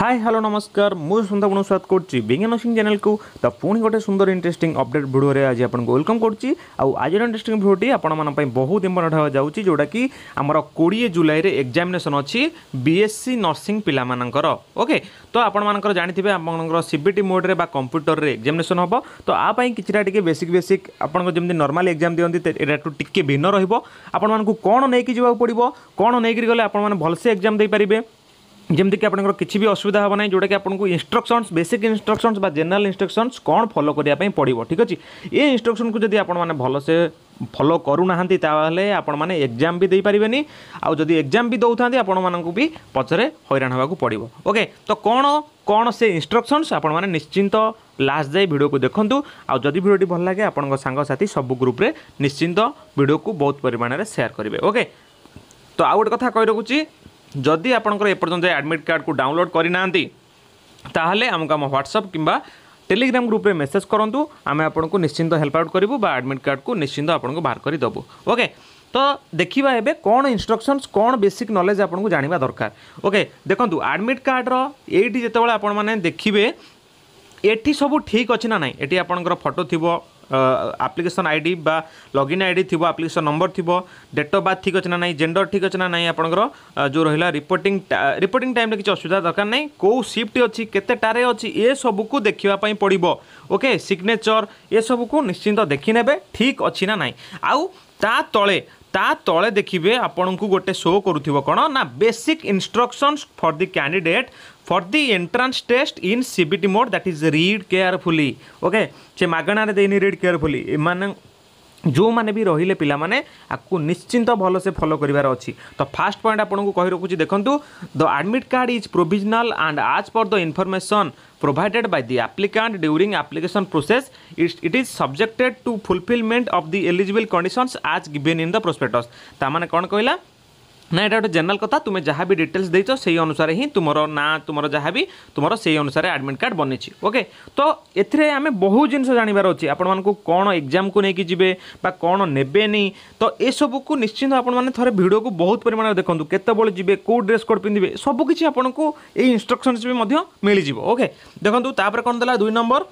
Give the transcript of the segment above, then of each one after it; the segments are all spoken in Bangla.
ହାଇ ହ୍ୟାଲୋ ନମସ୍କାର ମୁଁ ସୁନ୍ଦର ଆପଣଙ୍କୁ ସ୍ୱାଗତ କରୁଛି ବିଜ୍ଞାନ ସିଂ ଚ୍ୟାନେଲକୁ ତ ପୁଣି ଗୋଟେ ସୁନ୍ଦର ଇଣ୍ଟରେଷ୍ଟିଂ ଅପଡେଟ୍ ଭିଡ଼ିଓରେ ଆଜି ଆପଣଙ୍କୁ ୱେଲକମ୍ କରୁଛି ଆଉ ଆଜିର ଇଣ୍ଟରେଷ୍ଟିଂ ଭିଡ଼ିଓଟି ଆପଣମାନଙ୍କ ପାଇଁ ବହୁତ ଇମ୍ପୋର୍ଟାଣ୍ଟ ହେବାକୁ ଯାଉଛି ଯେଉଁଟାକି ଆମର କୋଡ଼ିଏ ଜୁଲାଇରେ ଏକ୍ଜାମିନେସନ୍ ଅଛି ବିଏସ୍ସି ନର୍ସିଂ ପିଲାମାନଙ୍କର ଓକେ ତ ଆପଣମାନଙ୍କର ଜାଣିଥିବେ ଆପଣଙ୍କର ସିବିଟି ମୋଡ଼ରେ ବା କମ୍ପ୍ୟୁଟରରେ ଏକ୍ଜାମିନେସନ୍ ହେବ ତ ଆ ପାଇଁ କିଛିଟା ଟିକେ ବେସିକ୍ ବେସିକ୍ ଆପଣଙ୍କ ଯେମିତି ନର୍ମାଲ୍ ଏକ୍ଜାମ୍ ଦିଅନ୍ତି ଏଟାଠୁ ଟିକେ ଭିନ୍ନ ରହିବ ଆପଣମାନଙ୍କୁ କ'ଣ ନେଇକି ଯିବାକୁ ପଡ଼ିବ କ'ଣ ନେଇକରି ଗଲେ ଆପଣମାନେ ଭଲସେ ଏକ୍ଜାମ୍ ଦେଇପାରିବେ ଯେମିତିକି ଆପଣଙ୍କର କିଛି ବି ଅସୁବିଧା ହେବ ନାହିଁ ଯେଉଁଟାକି ଆପଣଙ୍କୁ ଇନଷ୍ଟ୍ରକ୍ସନ୍ସ ବେସିକ୍ ଇନଷ୍ଟ୍ରକ୍ସନ୍ସ ବା ଜେନେରାଲ ଇନଷ୍ଟ୍ରକ୍ସନ୍ସ କ'ଣ ଫଲୋ କରିବା ପାଇଁ ପଡ଼ିବ ଠିକ୍ ଅଛି ଏ ଇନଷ୍ଟ୍ରକ୍ସନ୍କୁ ଯଦି ଆପଣମାନେ ଭଲସେ ଫଲୋ କରୁନାହାନ୍ତି ତାହେଲେ ଆପଣମାନେ ଏକ୍ଜାମ୍ ବି ଦେଇପାରିବେନି ଆଉ ଯଦି ଏକ୍ଜାମ୍ ବି ଦେଉଥାନ୍ତି ଆପଣମାନଙ୍କୁ ବି ପଛରେ ହଇରାଣ ହେବାକୁ ପଡ଼ିବ ଓକେ ତ କ'ଣ କ'ଣ ସେ ଇନଷ୍ଟ୍ରକ୍ସନ୍ସ ଆପଣମାନେ ନିଶ୍ଚିନ୍ତ ଲାଷ୍ଟ ଯାଇ ଭିଡ଼ିଓକୁ ଦେଖନ୍ତୁ ଆଉ ଯଦି ଭିଡ଼ିଓଟି ଭଲ ଲାଗେ ଆପଣଙ୍କ ସାଙ୍ଗସାଥି ସବୁ ଗ୍ରୁପ୍ରେ ନିଶ୍ଚିନ୍ତ ଭିଡ଼ିଓକୁ ବହୁତ ପରିମାଣରେ ସେୟାର କରିବେ ଓକେ ତ ଆଉ ଗୋଟେ କଥା କହି ରଖୁଛି ଯଦି ଆପଣଙ୍କର ଏପର୍ଯ୍ୟନ୍ତ ଆଡ଼ମିଟ୍ କାର୍ଡ଼କୁ ଡାଉନଲୋଡ଼୍ କରିନାହାନ୍ତି ତାହେଲେ ଆମକୁ ଆମ ହ୍ୱାଟ୍ସଆପ୍ କିମ୍ବା টেলিগ্রাম গ্রুপে মেসেজ করতু আমি আপনার নিশ্চিন্ত হেল্প আউট করবু বা আডমিট কার্ডকে নিশ্চিন্ত আপনার বাহার করে দেবু ওকে তো দেখা এবে কোণ ইনস্ট্রকশনস কোণ বেসিক নলেজ আপনার জাঁয়া দরকার ওকে দেখুন আডমিট কার্ডর এইটি যেতবে আপনার দেখবে এটি সবু ঠিক অছি না না এটি আপনার ফটো থাকবে আপ্লিকেসন আইডি বা লগইন আইডি থিব আপ্লিকেসন নম্বর থিব ডেট অফ বার্থ ঠিক আছে না নাই জেন্ডর ঠিক আছে না নাই আপনার যে রহিলা রিপোর্টিং রিপোর্টিং টাইমে কিছু অসুবিধা দরকার নাই কেউ সিফ্ট অছি কেতেটারে অছি এসবুক দেখা পড়ব ওকে সিগনেচর এসবুক নিশ্চিন্ত দেখি নেবে ঠিক অছি না নাই আউ তা তলে তা তলে দেখবে আপনার গোটে শো করুব কোণ না basic instructions for the candidate for the entrance test in CBT mode that is read carefully okay से मागणारे देनी read carefully एମାନେ ଯେଉଁମାନେ ବି ରହିଲେ ପିଲାମାନେ ଆକୁ ନିଶ୍ଚିନ୍ତ ଭଲସେ ଫଲୋ କରିବାର ଅଛି ତ ଫାର୍ଷ୍ଟ ପଏଣ୍ଟ ଆପଣଙ୍କୁ କହି ରଖୁଛି ଦେଖନ୍ତୁ the admit card is provisional and as per the information provided by the applicant during application process it, it is subjected to fulfillment of the eligible conditions as given in the prospectus ता माने कोन कहला ना यहाँ गोटे जेनेल कथ तुम्हें जहाँ भी डिटेल्स देच से ही अनुसार ही तुम ना तुम जहाँ भी तुम से ही अनुसार आडमिट कार्ड बनी ओके तो एम बहुत जिन जानवर अच्छे आपण कौन एग्जाम को लेकिन जी कौन ने तो यह सब कुछ निश्चिंत आपरे भिड को बहुत परिमाण देखते केत कौ ड्रेस कोड पिंधे सबकि इनस्ट्रक्शनस भी मिल जाए ओके देखो तापर कौन दे दुई नंबर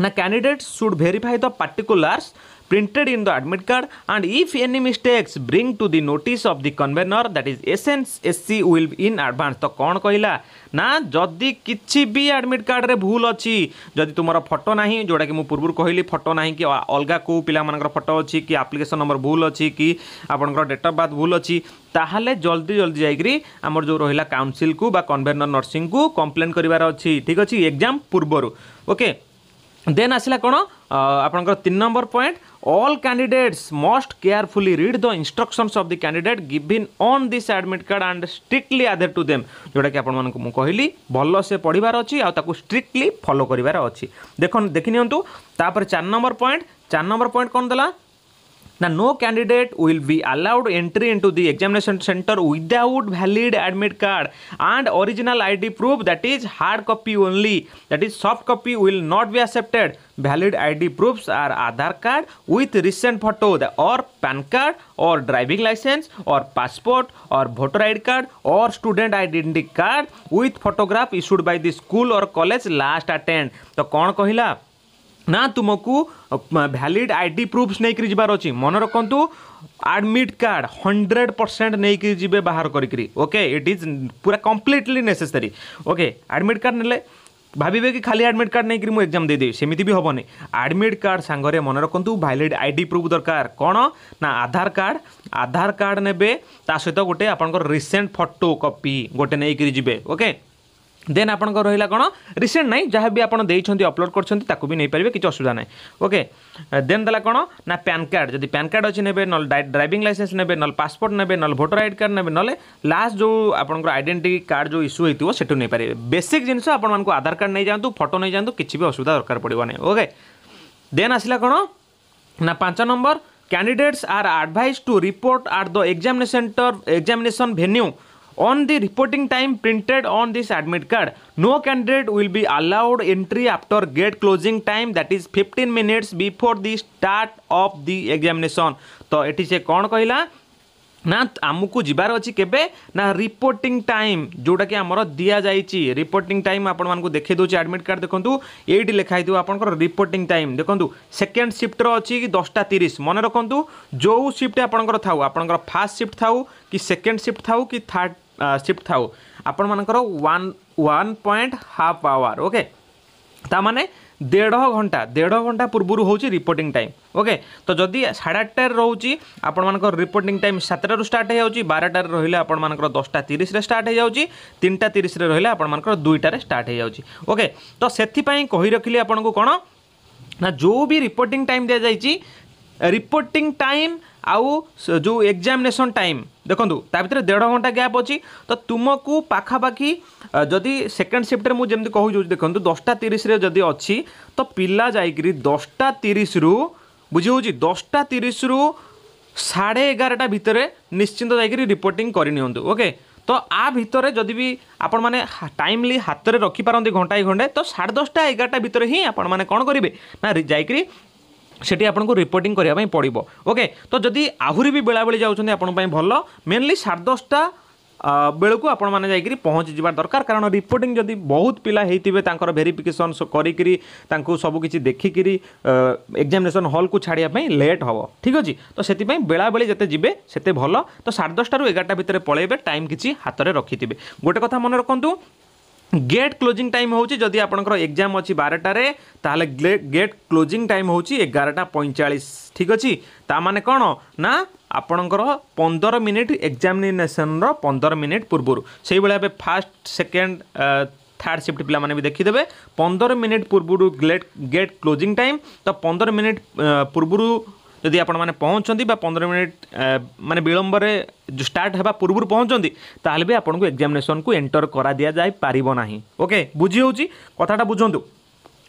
ना candidate should verify the particulars printed in the admit card and if any mistakes bring to the notice of the convener that is SNSC will in advance ତ କ'ଣ କହିଲା ନା ଯଦି କିଛି ବି ଆଡ଼ମିଟ୍ କାର୍ଡ଼ରେ ଭୁଲ ଅଛି ଯଦି ତୁମର ଫଟୋ ନାହିଁ ଯେଉଁଟାକି ମୁଁ ପୂର୍ବରୁ କହିଲି ଫଟୋ ନାହିଁ କି ଅଲଗା କେଉଁ ପିଲାମାନଙ୍କର ଫଟୋ ଅଛି କି ଆପ୍ଲିକେସନ୍ ନମ୍ବର ଭୁଲ ଅଛି କି ଆପଣଙ୍କର ଡେଟ୍ ଅଫ୍ ବାର୍ଥ ଭୁଲ ଅଛି ତାହେଲେ ଜଲ୍ଦି ଜଲ୍ଦି ଯାଇକରି ଆମର ଯେଉଁ ରହିଲା କାଉନସିଲ୍କୁ ବା କନଭେନର୍ ନର୍ସିଂକୁ କମ୍ପ୍ଲେନ୍ କରିବାର ଅଛି ଠିକ୍ ଅଛି ଏକ୍ଜାମ୍ ପୂର୍ବରୁ ଓକେ ଦେନ୍ ଆସିଲା କ'ଣ ଆପଣଙ୍କର ତିନି number point all candidates must carefully read the instructions of the candidate given on this admit card and strictly adhere to them ଯେଉଁଟାକି ଆପଣମାନଙ୍କୁ ମୁଁ କହିଲି ଭଲ ସେ ପଢ଼ିବାର ଅଛି ଆଉ ତାକୁ ଷ୍ଟ୍ରିକ୍ଟଲି ଫଲୋ କରିବାର ଅଛି ଦେଖ ଦେଖି ନିଅନ୍ତୁ ତାପରେ ଚାରି ନମ୍ବର ପଏଣ୍ଟ ଚାରି ନମ୍ବର ପଏଣ୍ଟ କ'ଣ ଦେଲା Now, no candidate will be allowed entry into the examination center without valid admit card and original ID proof that is hard copy only. That is soft copy will not be accepted. Valid ID proofs are Aadhaar card with recent photo or PAN card or driving license or passport or voter ID card or student identity card with photograph issued by the school or college last attend. So, कौन is ନା ତୁମକୁ ଭ୍ୟାଲିଡ଼ ଆଇ ଡ଼ି ପ୍ରୁଫ୍ସ ନେଇକରି ଯିବାର ଅଛି ମନେ ରଖନ୍ତୁ ଆଡ଼ମିଟ୍ କାର୍ଡ଼ ହଣ୍ଡ୍ରେଡ଼ ପରସେଣ୍ଟ ନେଇକି ଯିବେ ବାହାର କରିକିରି ଓକେ ଇଟ୍ ଇଜ୍ ପୁରା completely necessary okay admit card ନେଲେ ଭାବିବେ କି ଖାଲି ଆଡ଼ମିଟ୍ କାର୍ଡ଼ ନେଇକରି ମୁଁ ଏକ୍ଜାମ୍ ଦେଇଦେବି ସେମିତି ବି ହେବନି ଆଡ଼ମିଟ୍ କାର୍ଡ଼ ସାଙ୍ଗରେ ମନେ ରଖନ୍ତୁ ଭାଲିଡ଼ ଆଇ ଡ଼ି ପ୍ରୁଫ୍ ଦରକାର କ'ଣ ନା ଆଧାର କାର୍ଡ଼ ଆଧାର କାର୍ଡ଼ ନେବେ ତା ସହିତ ଗୋଟେ ଆପଣଙ୍କର ରିସେଣ୍ଟ ଫଟୋ କପି ଗୋଟେ ନେଇକରି ଯିବେ ଓକେ দেন আপনার রহিলা কোণ রিসেন্ট নাই যা বি আপনার দিয়েছেন অপলোড করছেন তাকে বি নিয়ে পারবে কিছু অসুবিধা নাই ওকে দেন দেলা কোণ না প্যান কার্ড যদি প্যান কার্ড অছি নেবে নল ড্রাইভিং লাইসেন্স নেবে নল পাসপোর্ট নেবে নল ভোটর আইডি কার্ড নেবে নলে লাস্ট যে আপনার আইডেন্টি কার্ড যে ইস্যু হয়েছিল সেটু নিয়ে পারবে বেসিক জিনিস আপনার আধার কার্ড নিয়ে যাতে ফটো নিয়ে যাতে কিছু বি অসুবিধা দরকার পড়ব না ওকে দেন আসলা কোণ না পাঁচ number candidates are advise to report at the examination centre examination venue On the reporting time printed on this admit card, no candidate will be allowed entry after gate closing time that is 15 minutes before the start of the examination. तो ये से कौन कहला ନା ଆମକୁ ଯିବାର ଅଛି କେବେ ନା ରିପୋର୍ଟିଂ ଟାଇମ୍ ଯେଉଁଟାକି ଆମର ଦିଆଯାଇଛି ରିପୋର୍ଟିଂ ଟାଇମ୍ ଆପଣମାନଙ୍କୁ ଦେଖାଇ ଦେଉଛି ଆଡ଼ମିଟ୍ କାର୍ଡ଼ ଦେଖନ୍ତୁ ଏଇଠି ଲେଖା ହେଇଥିବ ଆପଣଙ୍କର ରିପୋର୍ଟିଂ ଟାଇମ୍ ଦେଖନ୍ତୁ ସେକେଣ୍ଡ ସିଫ୍ଟର ଅଛି ଦଶଟା ତିରିଶ ମନେ ରଖନ୍ତୁ ଯେଉଁ ସିଫ୍ଟ ଆପଣଙ୍କର ଥାଉ ଆପଣଙ୍କର ଫାର୍ଷ୍ଟ ସିଫ୍ଟ ଥାଉ କି ସେକେଣ୍ଡ ସିଫ୍ଟ ଥାଉ କି ଥାର୍ଡ଼ ସିଫ୍ଟ ଥାଉ ଆପଣମାନଙ୍କର one one point half hour okay ତାମାନେ ଦେଢ଼ ଘଣ୍ଟା ଦେଢ଼ ଘଣ୍ଟା ପୂର୍ବରୁ ହେଉଛି ରିପୋର୍ଟିଂ ଟାଇମ୍ ଓକେ ତ ଯଦି ସାଢ଼େ ଆଠଟାରେ ରହୁଛି ଆପଣମାନଙ୍କର ରିପୋର୍ଟିଂ ଟାଇମ୍ ସାତଟାରୁ ଷ୍ଟାର୍ଟ ହେଇଯାଉଛି ବାରଟାରେ ରହିଲେ ଆପଣମାନଙ୍କର ଦଶଟା ତିରିଶରେ ଷ୍ଟାର୍ଟ ହେଇଯାଉଛି ତିନିଟା ତିରିଶରେ ରହିଲେ ଆପଣମାନଙ୍କର ଦୁଇଟାରେ ଷ୍ଟାର୍ଟ ହେଇଯାଉଛି ଓକେ ତ ସେଥିପାଇଁ କହି ରଖିଲି ଆପଣଙ୍କୁ କ'ଣ ନା ଯେଉଁ ବି ରିପୋର୍ଟିଂ ଟାଇମ୍ ଦିଆଯାଇଛି ରିପୋର୍ଟିଂ ଟାଇମ୍ ଆଉ ଯେଉଁ ଏକ୍ଜାମିନେସନ୍ ଟାଇମ୍ ଦେଖନ୍ତୁ ତା ଭିତରେ ଦେଢ଼ ଘଣ୍ଟା ଗ୍ୟାପ୍ ଅଛି ତ ତୁମକୁ ପାଖାପାଖି ଯଦି ସେକେଣ୍ଡ ସିଫ୍ଟରେ ମୁଁ ଯେମିତି କହୁଛି ଦେଖନ୍ତୁ ଦଶଟା ତିରିଶରେ ଯଦି ଅଛି ତ ପିଲା ଯାଇକିରି ଦଶଟା ତିରିଶରୁ ବୁଝି ହେଉଛି ଦଶଟା ତିରିଶରୁ ସାଢ଼େ ଏଗାରଟା ଭିତରେ ନିଶ୍ଚିନ୍ତ ଯାଇକିରି ରିପୋର୍ଟିଂ କରିନିଅନ୍ତୁ ଓକେ ତ ଆ ଭିତରେ ଯଦି ବି ଆପଣମାନେ ଟାଇମଲି ହାତରେ ରଖିପାରନ୍ତି ଘଣ୍ଟାଏ ଘଣ୍ଟାଏ ତ ସାଢ଼େ ଦଶଟା ଏଗାରଟା ଭିତରେ ହିଁ ଆପଣମାନେ କ'ଣ କରିବେ ନା ଯାଇକିରି সেটি আপনার রিপোর্টিং করা পড়ব ওকে তো যদি আহরি বি বেড়াবেড়ি যাচ্ছেন আপনার ভাল মেনলি সাড়ে দশটা বেড়ে আপন মানে যাই পৌঁছি যাওয়ার দরকার কারণ রিপোর্টিং যদি বহুত পিলা হয়েছে তাঁর ভেরিফিকেসন করি তাঁকু সবুকিছি দেখিকি এক্সামিনেসন হলকু ছাড়া লেট হব ঠিক আছে তো সেই বেড়াবেড়ি যেতে যাবে সেতে ভাল তো সাড়ে দশটার এগারোটা ভিতরে পলাইবে টাইম কিছু হাতের রক্ষিথে গোটে কথা মনে রাখতু গেট ক্লোজিং টাইম হচ্ছে যদি আপনার এক্সাম অছি বারটার তাহলে গেট ক্লোজিং টাইম হচ্ছে এগারটা পঁয়চাশ ঠিক আছে তা মানে কোণ না আপনার পনের মিনিট এক্সামিনেসনর পনের মিনিট পূর্ব সেইভাবে এবার ফার্স্ট সেকেন্ড থার্ড সিফ্ট পিলাମାନେ ବି ଦେଖିଦେବେ ପନ୍ଦର ମିନିଟ୍ ପୂର୍ବରୁ ଗେଟ୍ ଗେଟ୍ କ୍ଲୋଜିଂ ଟାଇମ୍ ତ ପନ୍ଦର ମିନିଟ୍ ପୂର୍ବରୁ যদি আপনার পৌঁছতে বা পনেরো মিনিট মানে বিলম্বরে স্টার্ট হওয়া পূর্ব পৌঁছতে তাহলে বি আপনার এক্সামিনেসন কু এন্টর করা দিয়া যাই পারিব না ওকে বুঝি হচ্ছে কথাটা বুঝতু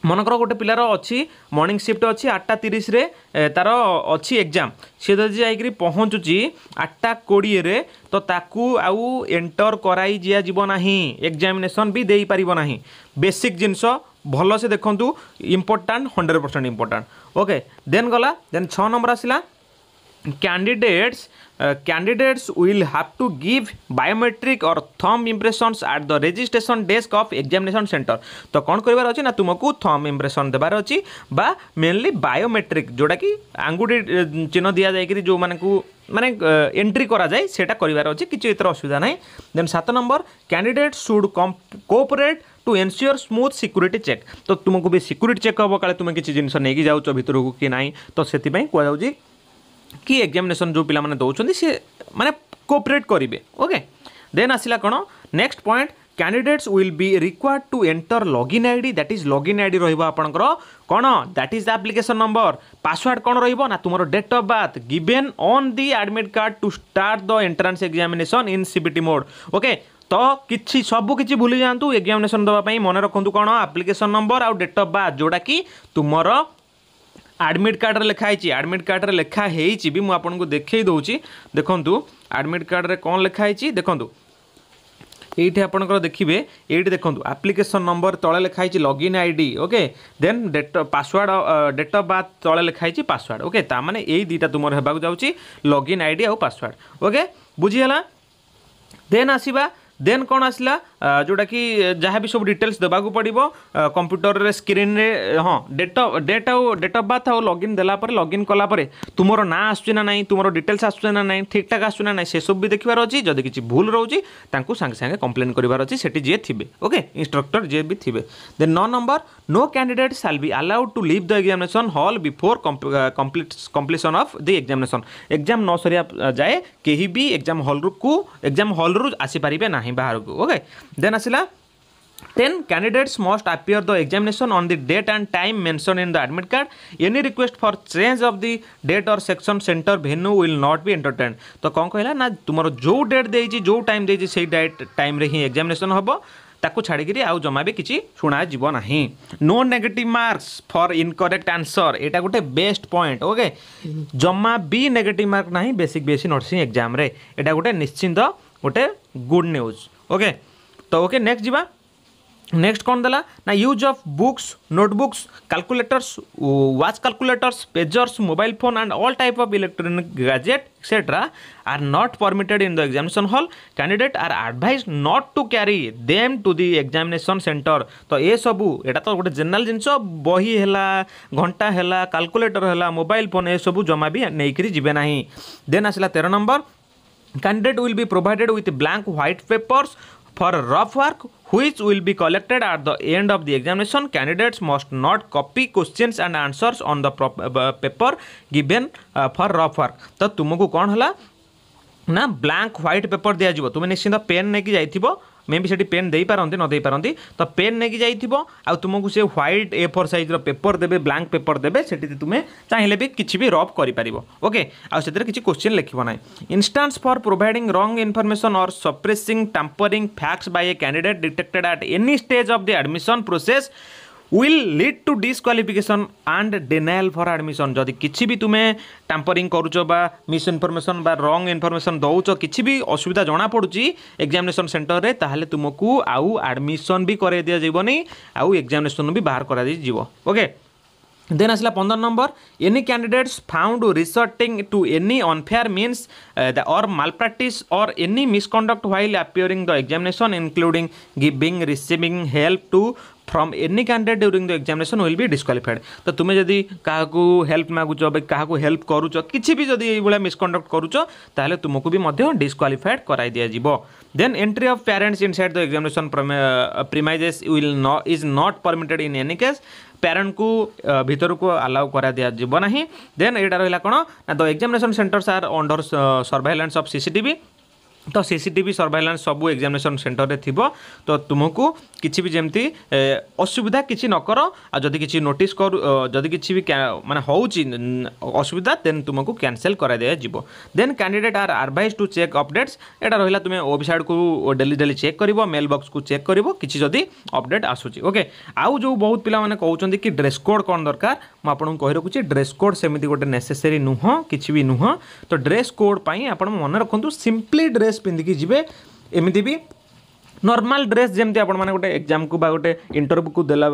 মনেকর গোটে পিলার অছি মর্নিং সিফ্ট অছি আটটা তিরিশে তার অছি এক্সাম সে যদি যাইকি পৌঁছুছি আটটা কোড়িয়ে তো তাকু আউ এন্টর করাই দিয়া যাব না এক্সামিনেসন বি দেইপারিব না বেসিক জিনিস ଭଲସେ ଦେଖନ୍ତୁ important hundred percent important okay then ଗଲା ଦେନ୍ ଛଅ ନମ୍ବର ଆସିଲା candidates uh, candidates will have to give biometric or thumb impressions at the registration desk of examination center তো କ'ଣ କରିବାର ଅଛି ନା ତୁମକୁ ଥମ୍ ଇମ୍ପ୍ରେସନ୍ ଦେବାର ଅଛି ବା ମେନଲି ବାୟୋମେଟ୍ରିକ୍ ଯେଉଁଟାକି ଆଙ୍ଗୁଠି ଚିହ୍ନ ଦିଆଯାଇକିରି ଯେଉଁମାନଙ୍କୁ ମାନେ ଏଣ୍ଟ୍ରି କରାଯାଏ ସେଇଟା କରିବାର ଅଛି କିଛି ଏଥିରେ ଅସୁବିଧା ନାହିଁ ଦେନ୍ ସାତ number candidate should cooperate to ensure smooth security check তো তুমি বি সিকুরিটি চেক হব কালে তুমি কিছু জিনিস নেই যাও ভিতরক কি না তো সেই কুযাচ্ছে କି ଏକ୍ଜାମିନେସନ୍ ଯେଉଁ ପିଲାମାନେ ଦେଉଛନ୍ତି ସିଏ ମାନେ କୋପରେଟ୍ କରିବେ ଓକେ ଦେନ୍ ଆସିଲା କ'ଣ next point candidates will be required to enter login I D that is login I D ରହିବ ଆପଣଙ୍କର କ'ଣ that is the application number password କ'ଣ ରହିବ ନା ତୁମର date of birth given on the admit card to start the entrance examination in CBT mode okay ତ କିଛି ସବୁ କିଛି ଭୁଲି ଯାଆନ୍ତୁ ଏକ୍ଜାମିନେସନ୍ ଦେବା ପାଇଁ ମନେ ରଖନ୍ତୁ କ'ଣ ଆପ୍ଲିକେସନ୍ ନମ୍ବର ଆଉ ଡେଟ୍ ଅଫ୍ ବାର୍ଥ ଯେଉଁଟାକି ତୁମର आडमिट कार्ड में लिखाई आडमिट कार्ड में लिखाई भी मुझे देखई दौर देखूँ आडमिट कार्ड में कौन लिखाई देखु ये आप देखिए ये देखो आप्लिकेसन नंबर तले लिखाई log in I D okay then date password date of birth तले लिखाई पासवर्ड ओके मैंने यही दुईटा तुम होगाक लॉगिन आईडी आउ पासवर्ड ओके बुझीगला देन आसवा देन कौन आसला ଯେଉଁଟାକି ଯାହା ବି ସବୁ ଡିଟେଲ୍ସ ଦେବାକୁ ପଡ଼ିବ କମ୍ପ୍ୟୁଟରରେ ସ୍କ୍ରିନ୍ରେ ହଁ ଡେଟ୍ ଡେଟ୍ ଆଉ ଡେଟ୍ ଅଫ୍ ବାର୍ଥ ଆଉ ଲଗ୍ଇନ୍ ଦେଲା ପରେ ଲଗ୍ଇନ୍ କଲା ପରେ ତୁମର ନାଁ ଆସୁଛି ନା ନାହିଁ ତୁମର ଡିଟେଲ୍ସ ଆସୁଛି ନା ନାହିଁ ଠିକ୍ଠାକ୍ ଆସୁଛି ନା ନାହିଁ ସେସବୁ ବି ଦେଖିବାର ଅଛି ଯଦି କିଛି ଭୁଲ ରହୁଛି ତାଙ୍କୁ ସାଙ୍ଗେ ସାଙ୍ଗେ କମ୍ପ୍ଲେନ୍ କରିବାର ଅଛି ସେଠି ଯିଏ ଥିବେ ଓକେ ଇନ୍ଷ୍ଟ୍ରକ୍ଟର ଯିଏ ବି ଥିବେ ଦେନ୍ ନଅ number no candidate shall be allowed to leave the examination hall before complete completion of the examination exam ନ ସରିବା ଯାଏ କେହି ବି ଏକ୍ଜାମ୍ ହଲ୍ରୁ ଏକ୍ଜାମ୍ ହଲ୍ରୁ ଆସିପାରିବେ ନାହିଁ ବାହାରକୁ ଓକେ देन आसला ten candidates must appear the examination on the date and time mention in the admit card any request for चेज of the date or section centre venue will not be entertain तो कौन कहला ना तुम जो डेट दे जो टाइम देखिए टाइम एक्जामेसन हम ताकू छाड़क आज जमा भी किसी शुणा ना no negative marks for incorrect answer यहाँ गोटे बेस्ट पॉइंट ओके जमा भी नेगेट मार्क ना बेसिक बेसी नर्सी एक्जाम यहाँ गोटे निश्चिंत गोटे गुड न्यूज ओके तो ओके नेक्स्ट जी नेक्स्ट कौन देला ना use of books notebooks calculators watch calculators pagers mobile phone and all type of electronic gadget etcetera are not permitted in the examination hall candidate are advise not to carry them to the examination centre तो ये सब यहाँ तो गोटे जेनेल जिनस बही है घंटा है काल्कुलेटर है मोबाइल फोन ये सब जमा भी नहीं जी ना देन आसला तेरह नंबर candidate will be provided with blank white papers for rough work which will be collected at the end of the examination candidates must not copy question and answers on the paper given for rough work तो तुमको कौन है ना ब्लैंक व्हाइट पेपर दिया दिज्व तुम्हें निश्चिंत पेन नहीं जाइ मे भी से पेन देपार पारे नदे पारती तो पेन नहीं तुमको सी white A four size paper देते ब्लां पेपर देते से तुम चाहिए भी किसी भी रफ कर ओके आते कि क्वेश्चन लिखो ना इनस्टान्स फर प्रोभाइंग wrong information or suppressing temporary facts by a candidate detected at any stage of the admission process will lead to disqualification and denial for admission जदि किसी भी तुम्हें टाम्परिंग करुच बा मिसइनफर्मेसन रंग इनफर्मेसन दौच किसी भी असुविधा जमापड़ी एक्जामेसन सेन्टर में तेल तुमको आउ आडमिशन भी कर दि आउ एक्जामेसन भी बाहर करके ओके देन आसला पंदर number any candidates found resorting to any unfair means the or malpractice or any misconduct while appearing the examination including giving receiving help to from any candidate during the examination will be disqualified तो तुम्हें जदि क्या हेल्प मागुच क्या हेल्प करुच कि भी जदि ये मिसकंडक्ट करु तेल तुमको भी डिस्कालीफाइड कराई दीजिए then entry of parents inside the examination premises will no is not permitted in any case parent को uh, भितर को अलाउ करा दिया ना देन यहाँ रहा कौन ना the examination centres are under surveillance of CCTV ତ ସିସିଟିଭି ସର୍ଭାଇଲାନ୍ସ ସବୁ ଏକ୍ଜାମିନେସନ୍ ସେଣ୍ଟରରେ ଥିବ ତ ତୁମକୁ କିଛି ବି ଯେମିତି ଅସୁବିଧା କିଛି ନ କର ଆଉ ଯଦି କିଛି ନୋଟିସ୍ କରୁ ଯଦି କିଛି ବି ମାନେ ହେଉଛି ଅସୁବିଧା ଦେନ୍ ତୁମକୁ କ୍ୟାନସେଲ୍ କରାଦିଆଯିବ then candidate are advise to check updates ଏଇଟା ରହିଲା ତୁମେ ୱେବସାଇଟ୍କୁ ଡେଲି ଡେଲି ଚେକ୍ କରିବ ମେଲ୍ ବକ୍ସକୁ ଚେକ୍ କରିବ କିଛି ଯଦି ଅପଡେଟ୍ ଆସୁଛି ଓକେ ଆଉ ଯେଉଁ ବହୁତ ପିଲାମାନେ କହୁଛନ୍ତି କି ଡ୍ରେସ୍ କୋଡ଼୍ କ'ଣ ଦରକାର ମୁଁ ଆପଣଙ୍କୁ କହି ରଖୁଛି ଡ୍ରେସ୍ କୋଡ଼୍ ସେମିତି ଗୋଟେ ନେସେସରୀ ନୁହଁ କିଛି ବି ନୁହଁ ତ ଡ୍ରେସ୍ କୋଡ଼୍ ପାଇଁ ଆପଣ ମନେ ରଖନ୍ତୁ ସିମ୍ପଲି ଡ୍ରେସ୍ ପିନ୍ଧିକି ଯିବେ ଏମିତି ବି ନର୍ମାଲ୍ ଡ୍ରେସ୍ ଯେମିତି ଆପଣମାନେ ଗୋଟେ ଏକ୍ଜାମ୍କୁ ବା ଗୋଟେ ଇଣ୍ଟରଭ୍ୟୁକୁ ଦେଲା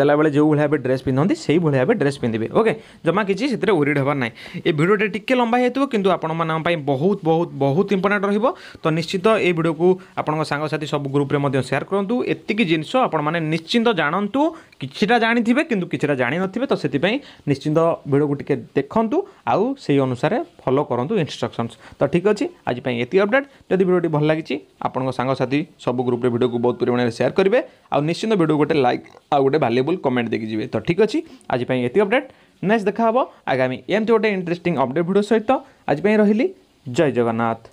ଦେଲାବେଳେ ଯେଉଁ ଭଳି ଭାବେ ଡ୍ରେସ୍ ପିନ୍ଧନ୍ତି ସେଇଭଳି ଭାବେ ଡ୍ରେସ୍ ପିନ୍ଧିବେ ଓକେ ଜମା କିଛି ସେଥିରେ ଓରିଡ଼ ହେବାର ନାହିଁ ଏ ଭିଡ଼ିଓଟି ଟିକିଏ ଲମ୍ବା ହେଇଥିବ କିନ୍ତୁ ଆପଣମାନଙ୍କ ପାଇଁ ବହୁତ ବହୁତ ବହୁତ ଇମ୍ପୋର୍ଟାଣ୍ଟ ରହିବ ତ ନିଶ୍ଚିତ ଏଇ ଭିଡ଼ିଓକୁ ଆପଣଙ୍କ ସାଙ୍ଗସାଥି ସବୁ ଗ୍ରୁପ୍ରେ ମଧ୍ୟ ସେୟାର କରନ୍ତୁ ଏତିକି ଜିନିଷ ଆପଣମାନେ ନିଶ୍ଚିନ୍ତ ଜାଣନ୍ତୁ କିଛିଟା ଜାଣିଥିବେ କିନ୍ତୁ କିଛିଟା ଜାଣିନଥିବେ ତ ସେଥିପାଇଁ ନିଶ୍ଚିନ୍ତ ଭିଡ଼ିଓକୁ ଟିକେ ଦେଖନ୍ତୁ ଆଉ ସେଇ ଅନୁସାରେ ଫଲୋ କରନ୍ତୁ ଇନଷ୍ଟ୍ରକ୍ସନ୍ସ ତ ଠିକ୍ ଅଛି ଆଜି ପାଇଁ ଏତିକି ଅପଡ଼େଟ୍ ଯଦି ଭିଡ଼ିଓଟି ଭଲ ଲାଗିଛି ଆପଣଙ୍କ ସାଙ୍ଗସାଥି ସବୁ গ্রুপে ভিডিওকে বহুত পরিমাণে সেয়ার করবে আশ্চিন্ত ভিডিও গোটে লাইক আগে ভালুয়েবল কমেন্ট দেখি যাবে তো ঠিক আছে আজ এত অপডেট নেক্সট দেখা হব আগামী এমতি গোটে ইন্টারেস্টিং অপডেট ভিডিও সহ আজ রহলি জয় জগন্নাথ